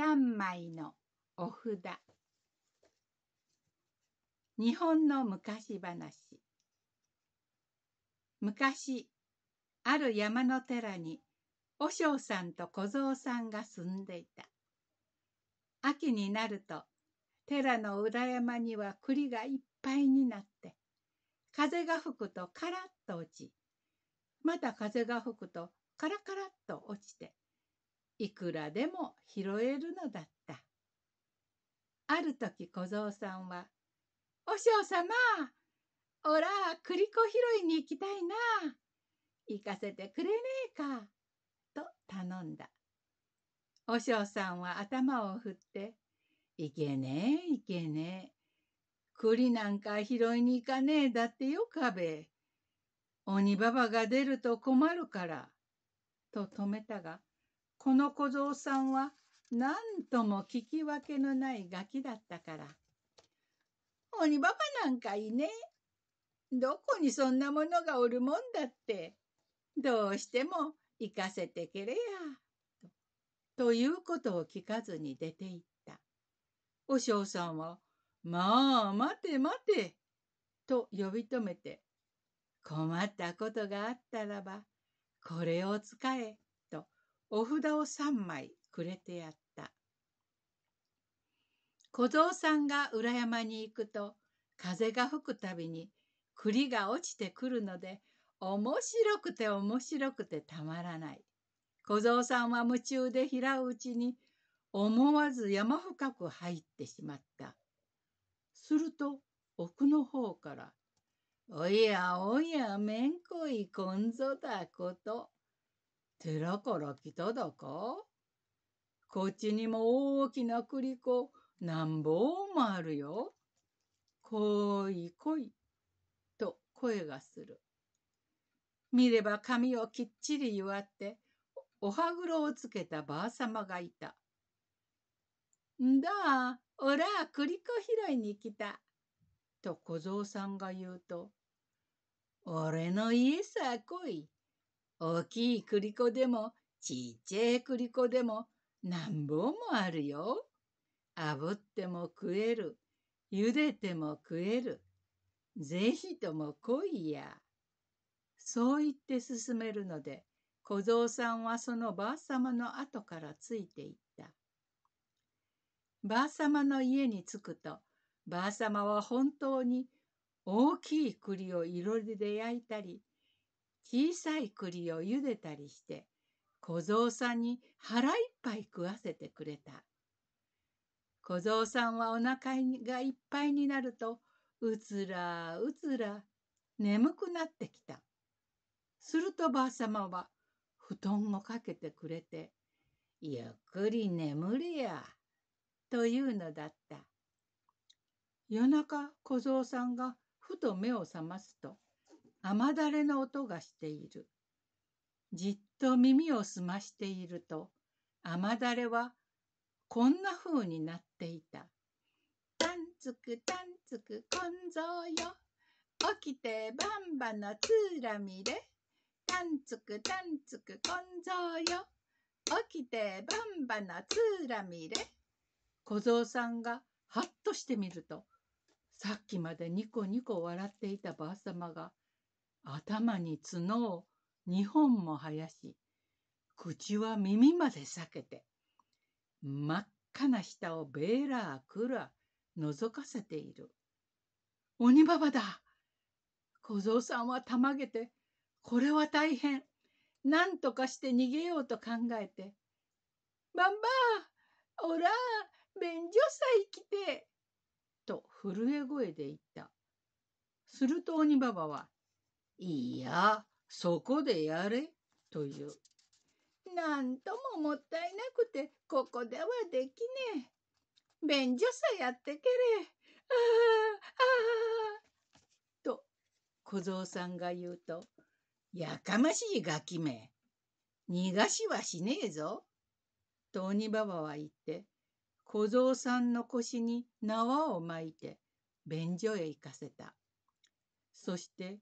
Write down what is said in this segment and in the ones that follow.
3枚のお札日本の昔話昔ある山の寺に和尚さんと小僧さんが住んでいた秋になると寺の裏山には栗がいっぱいになって風が吹くとカラッと落ちまた風が吹くとカラカラッと落ちていくらでも拾えるのだった。ある時小僧さんは、おしょうさま、おら、栗こ拾いに行きたいな。行かせてくれねえか。と頼んだ。おしょうさんは頭を振って、いけねえ、いけねえ。栗なんか拾いに行かねえだってよ、かべ。鬼ばばが出ると困るから。と止めたが、この小僧さんは何とも聞き分けのないガキだったから。鬼バカなんかいねどこにそんなものがおるもんだって。どうしても行かせてけれや。ということを聞かずに出て行った。おうさんは、まあ、待て待て。と呼び止めて、困ったことがあったらば、これを使え。お札を3枚くれてやった。小僧さんが裏山に行くと、風が吹くたびに栗が落ちてくるので、面白くて面白くてたまらない。小僧さんは夢中で平打ちに、思わず山深く入ってしまった。すると、奥の方から、おやおや、めんこいこんぞだこと。寺から来ただかこっちにも大きな栗子何本もあるよ。来い来い。と声がする。見れば髪をきっちり祝って、お歯黒をつけたばあさまがいた。んだ、おら、栗子拾いに来た。と小僧さんが言うと、俺の家さ来い。大きい栗子でもちっちゃい栗子でもなんぼもあるよ。炙っても食える。茹でても食える。ぜひとも来いや。そう言って進めるので、小僧さんはそのばあさまの後からついていった。ばあさまの家に着くと、ばあさまは本当に大きい栗をいろりで焼いたり、小さい栗を茹でたりして、小僧さんに腹いっぱい食わせてくれた。小僧さんはお腹がいっぱいになると、うつらうつら眠くなってきた。するとばあさまは布団をかけてくれて、ゆっくり眠れや、というのだった。夜中小僧さんがふと目を覚ますと、雨だれの音がしている。じっと耳を澄ましていると、雨だれはこんな風になっていた。たんつくたんつくこんぞうよ。起きてばんばのつーらみれ。たんつくたんつくこんぞうよ。起きてばんばのつーらみれ。小僧さんがはっとしてみると、さっきまでニコニコ笑っていたばあさまが頭に角を2本も生やし、口は耳まで裂けて、真っ赤な舌をべーらーくら覗かせている。鬼ババだ小僧さんはたまげて、これは大変。なんとかして逃げようと考えて、バンバーおら便所さえ来てと震え声で言った。すると鬼ババはいや、そこでやれ、という。なんとももったいなくて、ここではできねえ。便所さやってけれ。ああ、ああ。と、小僧さんが言うと、やかましいガキめ。逃がしはしねえぞ。と鬼ばばは言って、小僧さんの腰に縄を巻いて、便所へ行かせた。そして、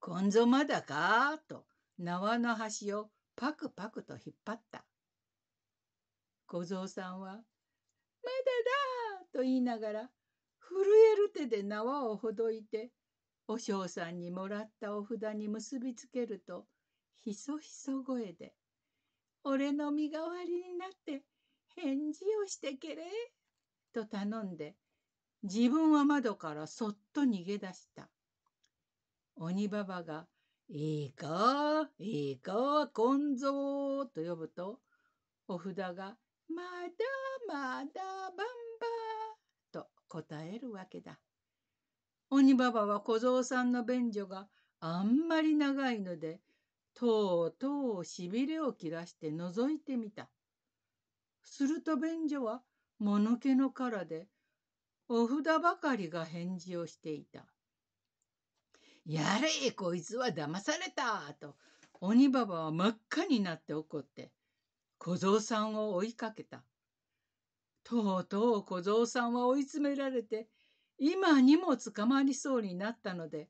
こんぞまだかと縄の端をパクパクと引っ張った。小僧さんは、まだだと言いながら、震える手で縄をほどいて、おしょうさんにもらったお札に結びつけると、ひそひそ声で、俺の身代わりになって返事をしてけれ、と頼んで、自分は窓からそっと逃げ出した。鬼ばばが、いいか、いいか、こんぞと呼ぶと、お札が、まだまだばんばと答えるわけだ。鬼ばばは小僧さんの便所があんまり長いので、とうとうしびれを切らして覗いてみた。すると便所はものけの殻で、お札ばかりが返事をしていた。やれこいつは騙されたと鬼婆は真っ赤になって怒って小僧さんを追いかけた。とうとう小僧さんは追い詰められて今にも捕まりそうになったので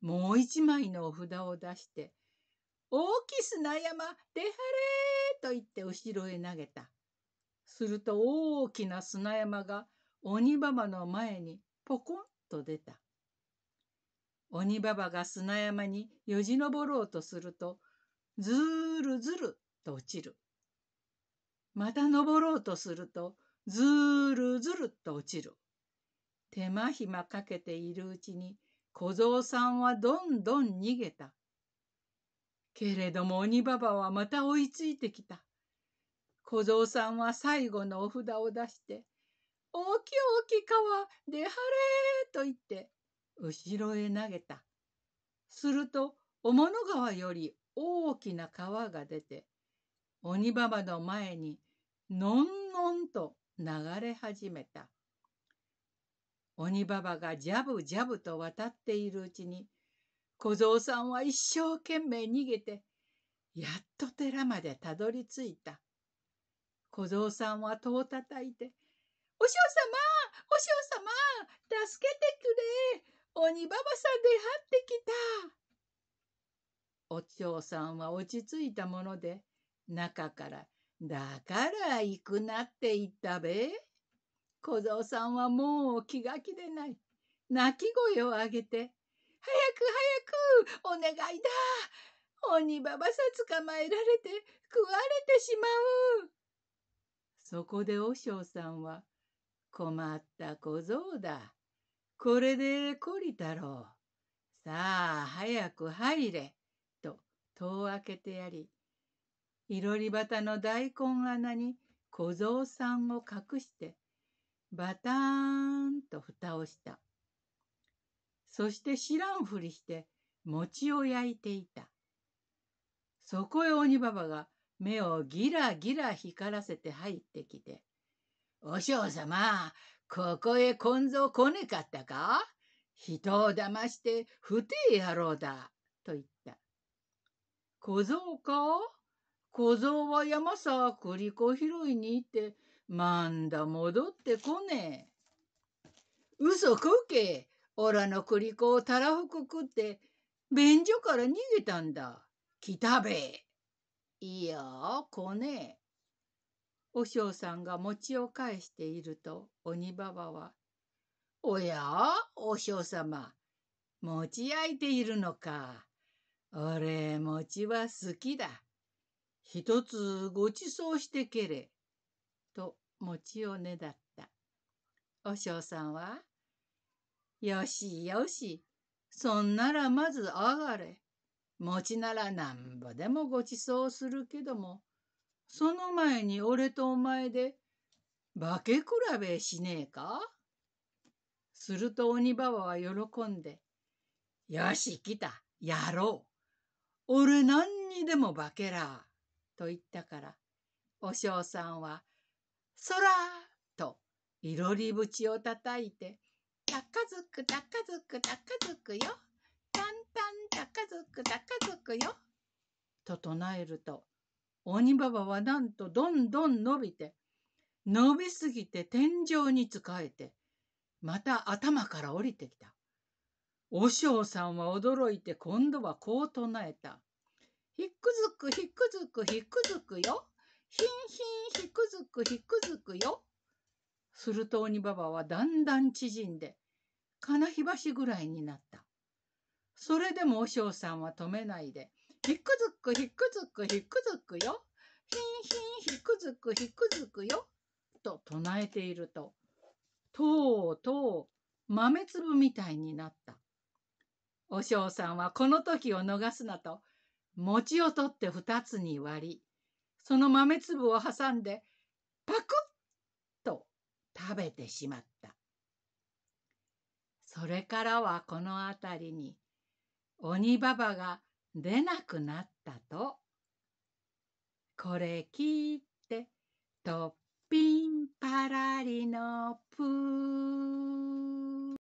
もう一枚のお札を出して「大き砂山出はれ!」と言って後ろへ投げた。すると大きな砂山が鬼婆の前にポコンと出た。鬼ばばが砂山によじ登ろうとすると、ずーるずると落ちる。また登ろうとすると、ずーるずると落ちる。手間暇かけているうちに、小僧さんはどんどん逃げた。けれども鬼ばばはまた追いついてきた。小僧さんは最後のお札を出して、大きい大きい川、出はれと言って、後ろへ投げた。すると、雄物川より大きな川が出て、鬼ばばの前にのんのんと流れ始めた。鬼ばばがジャブジャブと渡っているうちに、小僧さんは一生懸命逃げて、やっと寺までたどり着いた。小僧さんは戸をたたいて、お嬢様お嬢様助けてくれ鬼ばばさんで張ってきた。お蝶さんは落ち着いたもので、中から、だから行くなって言ったべ。小僧さんはもう気が気でない。泣き声を上げて、早く早くお願いだ。鬼ばばさ捕まえられて食われてしまう。そこで和尚さんは、困った小僧だ。これで懲りたろう。さあ、早く入れ。と、戸を開けてやり、いろり端の大根穴に小僧さんを隠して、バターンと蓋をした。そして知らんふりして餅を焼いていた。そこへ鬼ばばが目をギラギラ光らせて入ってきて、お嬢様、ここへこんぞ来ねかったか人を騙して不定野郎だ。と言った。小僧か小僧は山さ栗子拾いに行って、まんだ戻ってこねえ。嘘食うけ。おらの栗子をたらふく食って、便所から逃げたんだ。来たべ。いや、来ねえ。和尚さんが餅を返していると鬼ばばは、おやお尚様、餅焼いているのか。俺、餅は好きだ。一つごちそうしてけれ。と、餅をねだった。お尚さんは、よしよし、そんならまず上がれ。餅ならなんぼでもごちそうするけども、その前に俺とお前で化け比べしねえかすると鬼ばは喜んで、よし、来た、やろう。俺何にでも化けら。と言ったから、お嬢さんは、そらと、いろり縁をたたいて、たかづく、たかづく、たかづくよ。たんたん、たかづく、たかづくよ。と唱えると、鬼ババはなんとどんどん伸びて、伸びすぎて天井に仕えて、また頭から降りてきた。おしょうさんは驚いて今度はこう唱えた。ひっくずくひっくずくひっくずくよ。ひんひんひくずくひくずくよ。すると鬼ババはだんだん縮んで、金ひばしぐらいになった。それでもおしょうさんは止めないで、ひくづくひくづくひくづくよ。ひんひんひくづくひくづくよ。と唱えていると、とうとう豆粒みたいになった。おうさんはこの時を逃すなと、餅を取って二つに割り、その豆粒を挟んで、パクッと食べてしまった。それからはこのあたりに、鬼ババが出なくなったと。これ聞って、とっぴんぱらりのぷー。